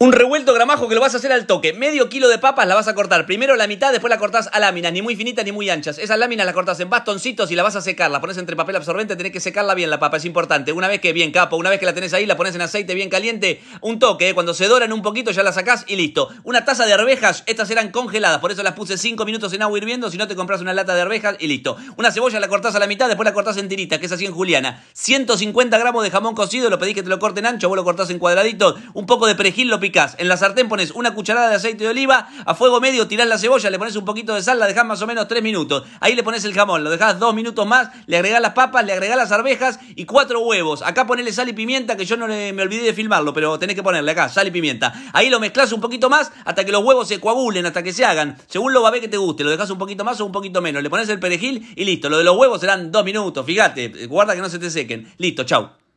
Un revuelto gramajo que lo vas a hacer al toque. Medio kilo de papas la vas a cortar. Primero la mitad, después la cortás a láminas, ni muy finitas ni muy anchas. Esas láminas las cortás en bastoncitos y la vas a secar. La pones entre papel absorbente, tenés que secarla bien la papa, es importante. Una vez que bien capo, una vez que la tenés ahí, la pones en aceite bien caliente, un toque, eh, cuando se doran un poquito ya la sacás y listo. Una taza de arvejas, estas eran congeladas, por eso las puse 5 minutos en agua hirviendo, si no te compras una lata de arvejas y listo. Una cebolla la cortás a la mitad, después la cortás en tiritas, que es así en juliana. 150 gramos de jamón cocido, lo pedís que te lo corten ancho, vos lo cortás en cuadraditos, un poco de perejil, lo en la sartén pones una cucharada de aceite de oliva, a fuego medio tirás la cebolla, le pones un poquito de sal, la dejás más o menos 3 minutos. Ahí le pones el jamón, lo dejás 2 minutos más, le agregás las papas, le agregás las arvejas y 4 huevos. Acá ponele sal y pimienta, que yo no me olvidé de filmarlo, pero tenés que ponerle acá, sal y pimienta. Ahí lo mezclas un poquito más hasta que los huevos se coagulen, hasta que se hagan. Según lo babé que te guste, lo dejás un poquito más o un poquito menos. Le pones el perejil y listo. Lo de los huevos serán 2 minutos, fíjate, guarda que no se te sequen. Listo, chau.